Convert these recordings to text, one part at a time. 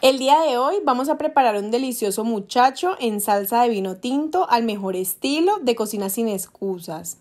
El día de hoy vamos a preparar un delicioso muchacho en salsa de vino tinto al mejor estilo de cocina sin excusas.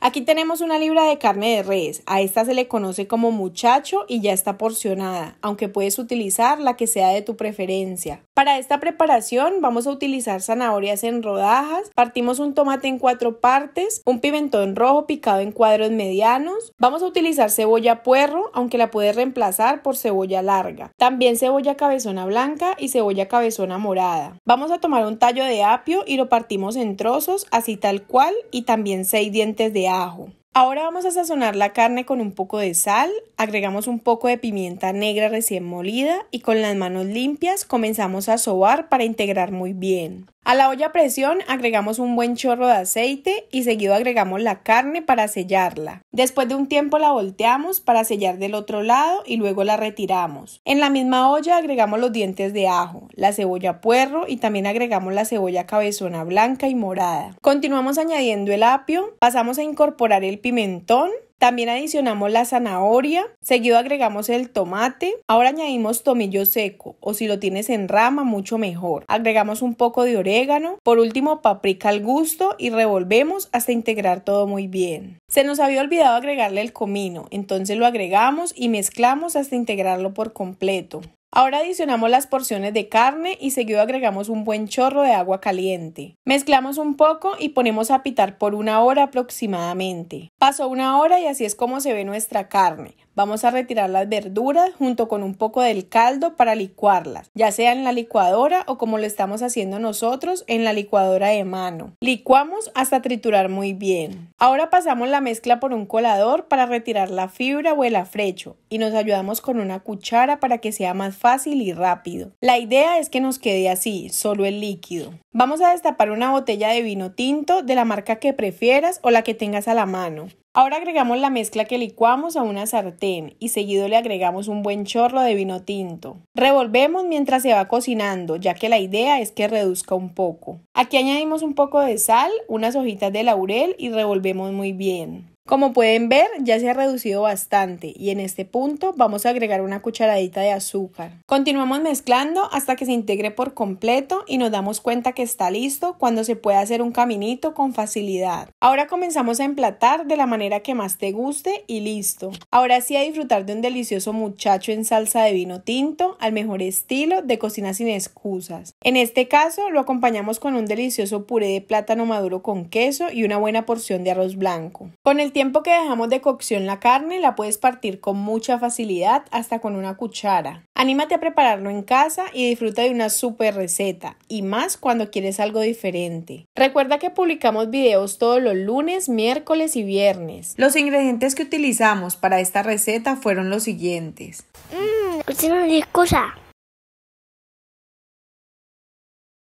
Aquí tenemos una libra de carne de res, a esta se le conoce como muchacho y ya está porcionada, aunque puedes utilizar la que sea de tu preferencia. Para esta preparación vamos a utilizar zanahorias en rodajas, partimos un tomate en cuatro partes, un pimentón rojo picado en cuadros medianos, vamos a utilizar cebolla puerro, aunque la puedes reemplazar por cebolla larga, también cebolla cabezona blanca y cebolla cabezona morada. Vamos a tomar un tallo de apio y lo partimos en trozos, así tal cual, y también seis dientes de ajo. Ahora vamos a sazonar la carne con un poco de sal, agregamos un poco de pimienta negra recién molida y con las manos limpias comenzamos a sobar para integrar muy bien. A la olla a presión agregamos un buen chorro de aceite y seguido agregamos la carne para sellarla. Después de un tiempo la volteamos para sellar del otro lado y luego la retiramos. En la misma olla agregamos los dientes de ajo la cebolla puerro y también agregamos la cebolla cabezona blanca y morada. Continuamos añadiendo el apio, pasamos a incorporar el pimentón, también adicionamos la zanahoria, seguido agregamos el tomate, ahora añadimos tomillo seco o si lo tienes en rama mucho mejor. Agregamos un poco de orégano, por último paprika al gusto y revolvemos hasta integrar todo muy bien. Se nos había olvidado agregarle el comino, entonces lo agregamos y mezclamos hasta integrarlo por completo. Ahora adicionamos las porciones de carne y seguido agregamos un buen chorro de agua caliente. Mezclamos un poco y ponemos a pitar por una hora aproximadamente. Pasó una hora y así es como se ve nuestra carne. Vamos a retirar las verduras junto con un poco del caldo para licuarlas, ya sea en la licuadora o como lo estamos haciendo nosotros en la licuadora de mano. Licuamos hasta triturar muy bien. Ahora pasamos la mezcla por un colador para retirar la fibra o el afrecho y nos ayudamos con una cuchara para que sea más fácil y rápido. La idea es que nos quede así, solo el líquido. Vamos a destapar una botella de vino tinto de la marca que prefieras o la que tengas a la mano. Ahora agregamos la mezcla que licuamos a una sartén y seguido le agregamos un buen chorro de vino tinto. Revolvemos mientras se va cocinando, ya que la idea es que reduzca un poco. Aquí añadimos un poco de sal, unas hojitas de laurel y revolvemos muy bien. Como pueden ver, ya se ha reducido bastante y en este punto vamos a agregar una cucharadita de azúcar. Continuamos mezclando hasta que se integre por completo y nos damos cuenta que está listo cuando se puede hacer un caminito con facilidad. Ahora comenzamos a emplatar de la manera que más te guste y listo. Ahora sí a disfrutar de un delicioso muchacho en salsa de vino tinto al mejor estilo de cocina sin excusas. En este caso lo acompañamos con un delicioso puré de plátano maduro con queso y una buena porción de arroz blanco. Con el tiempo que dejamos de cocción la carne la puedes partir con mucha facilidad hasta con una cuchara. Anímate a prepararlo en casa y disfruta de una super receta y más cuando quieres algo diferente. Recuerda que publicamos videos todos los lunes, miércoles y viernes. Los ingredientes que utilizamos para esta receta fueron los siguientes. Mmm,